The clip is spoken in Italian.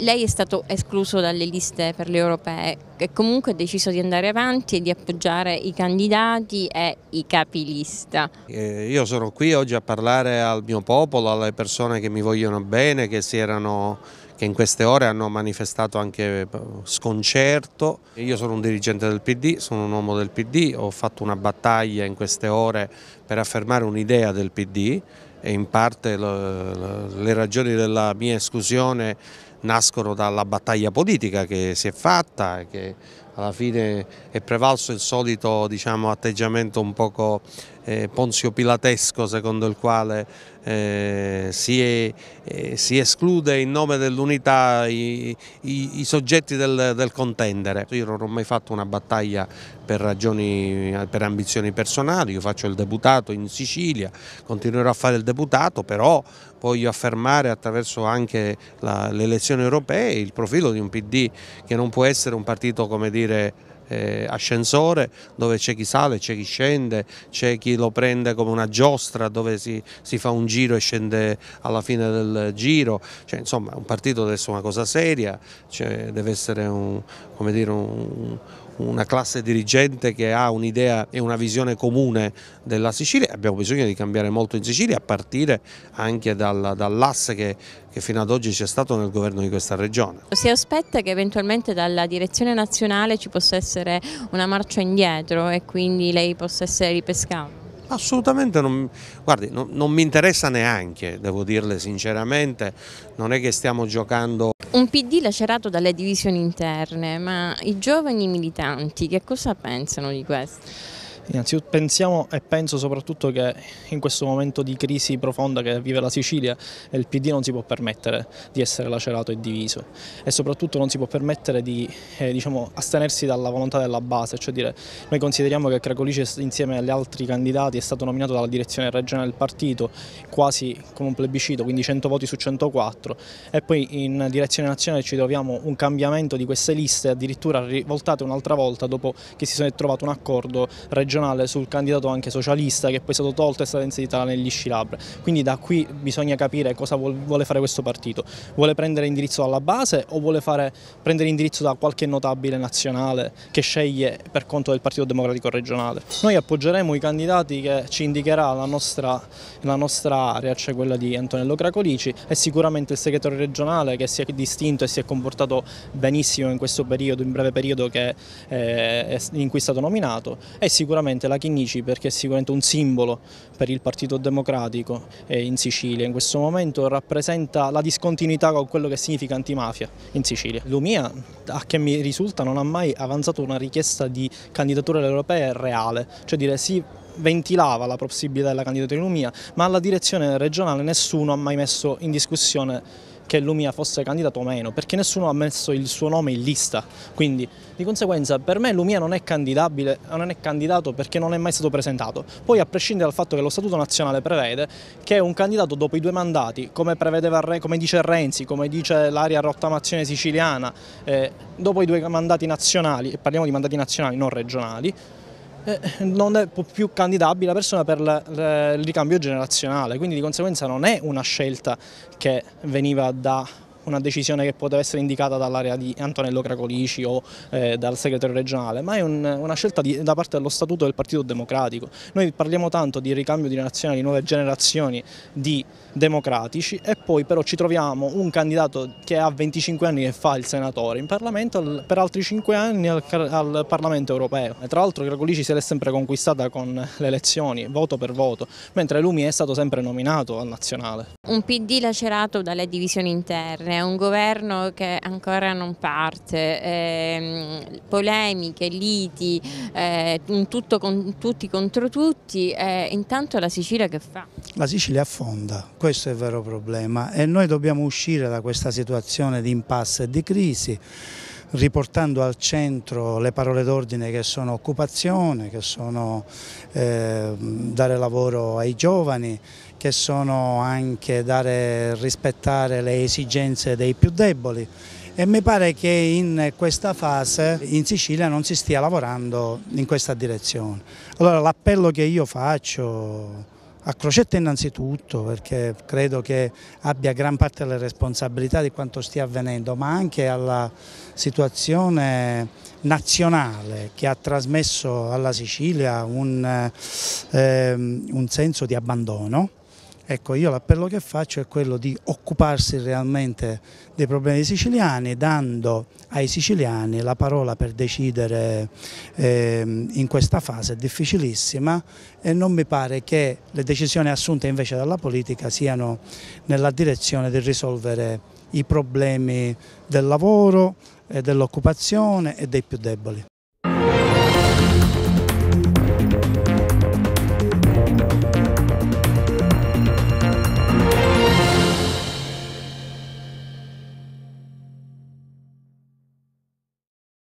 Lei è stato escluso dalle liste per le europee che comunque ha deciso di andare avanti e di appoggiare i candidati e i capilista. Eh, io sono qui oggi a parlare al mio popolo, alle persone che mi vogliono bene, che, erano, che in queste ore hanno manifestato anche eh, sconcerto. Io sono un dirigente del PD, sono un uomo del PD, ho fatto una battaglia in queste ore per affermare un'idea del PD e in parte le ragioni della mia esclusione nascono dalla battaglia politica che si è fatta, che alla fine è prevalso il solito diciamo, atteggiamento un poco eh, Ponzio Pilatesco secondo il quale eh, si, è, eh, si, esclude in nome dell'unità i, i, i, soggetti del, del, contendere. Io non ho mai fatto una battaglia per, ragioni, per ambizioni personali, io faccio il deputato in Sicilia, continuerò a fare il deputato, però voglio affermare attraverso anche la, le elezioni europee il profilo di un PD che non può essere un partito come dire eh, ascensore dove c'è chi sale, c'è chi scende, c'è chi lo prende come una giostra dove si, si, fa un giro e scende alla fine del giro, cioè, insomma un partito deve essere una cosa seria, cioè, deve essere un, come dire, un, una classe dirigente che ha un'idea e una visione comune della Sicilia, abbiamo bisogno di cambiare molto in Sicilia a partire anche dall'asse che che fino ad oggi c'è stato nel governo di questa regione. Si aspetta che eventualmente dalla direzione nazionale ci possa essere una marcia indietro e quindi lei possa essere ripescato? Assolutamente, non, guardi, non, non mi interessa neanche, devo dirle sinceramente, non è che stiamo giocando... Un PD lacerato dalle divisioni interne, ma i giovani militanti che cosa pensano di questo? Innanzitutto pensiamo e penso soprattutto che in questo momento di crisi profonda che vive la Sicilia il PD non si può permettere di essere lacerato e diviso e soprattutto non si può permettere di eh, diciamo, astenersi dalla volontà della base, cioè dire noi consideriamo che Cracolice insieme agli altri candidati è stato nominato dalla direzione regionale del partito quasi con un plebiscito, quindi 100 voti su 104 e poi in direzione nazionale ci troviamo un cambiamento di queste liste addirittura rivoltate un'altra volta dopo che si è trovato un accordo regionale regionale sul candidato anche socialista che poi è stato tolto e è stata inserita negli Scilab. Quindi da qui bisogna capire cosa vuole fare questo partito. Vuole prendere indirizzo dalla base o vuole fare, prendere indirizzo da qualche notabile nazionale che sceglie per conto del Partito Democratico regionale? Noi appoggeremo i candidati che ci indicherà la nostra, la nostra area, cioè quella di Antonello Cracolici e sicuramente il segretario regionale che si è distinto e si è comportato benissimo in questo periodo, in breve periodo che, eh, in cui è stato nominato e sicuramente sicuramente la Chinnici perché è sicuramente un simbolo per il Partito Democratico eh, in Sicilia in questo momento rappresenta la discontinuità con quello che significa antimafia in Sicilia. Lumia a che mi risulta non ha mai avanzato una richiesta di candidatura europea reale, cioè dire sì ventilava la possibilità della candidatura in Lumia ma alla direzione regionale nessuno ha mai messo in discussione che Lumia fosse candidato o meno, perché nessuno ha messo il suo nome in lista, quindi di conseguenza per me Lumia non è, non è candidato perché non è mai stato presentato. Poi a prescindere dal fatto che lo Statuto nazionale prevede che un candidato dopo i due mandati, come, come dice Renzi, come dice l'area rottamazione siciliana, eh, dopo i due mandati nazionali, e parliamo di mandati nazionali non regionali, eh, non è più candidabile la persona per il ricambio generazionale, quindi di conseguenza non è una scelta che veniva da una decisione che poteva essere indicata dall'area di Antonello Cracolici o eh, dal segretario regionale, ma è un, una scelta di, da parte dello statuto del Partito Democratico. Noi parliamo tanto di ricambio di nazionali, nuove generazioni, di democratici e poi però ci troviamo un candidato che ha 25 anni e fa il senatore in Parlamento per altri 5 anni al, al Parlamento europeo. E tra l'altro Gragolici se l'è sempre conquistata con le elezioni, voto per voto, mentre Lumi è stato sempre nominato al nazionale. Un PD lacerato dalle divisioni interne, un governo che ancora non parte, ehm, polemiche, liti, eh, tutto con, tutti contro tutti, eh, intanto la Sicilia che fa? La Sicilia affonda, questo è il vero problema e noi dobbiamo uscire da questa situazione di impasse e di crisi riportando al centro le parole d'ordine che sono occupazione, che sono eh, dare lavoro ai giovani, che sono anche dare, rispettare le esigenze dei più deboli e mi pare che in questa fase in Sicilia non si stia lavorando in questa direzione. Allora l'appello che io faccio a Crocetta innanzitutto perché credo che abbia gran parte delle responsabilità di quanto stia avvenendo ma anche alla situazione nazionale che ha trasmesso alla Sicilia un, eh, un senso di abbandono Ecco, io l'appello che faccio è quello di occuparsi realmente dei problemi siciliani, dando ai siciliani la parola per decidere eh, in questa fase difficilissima e non mi pare che le decisioni assunte invece dalla politica siano nella direzione di risolvere i problemi del lavoro, dell'occupazione e dei più deboli.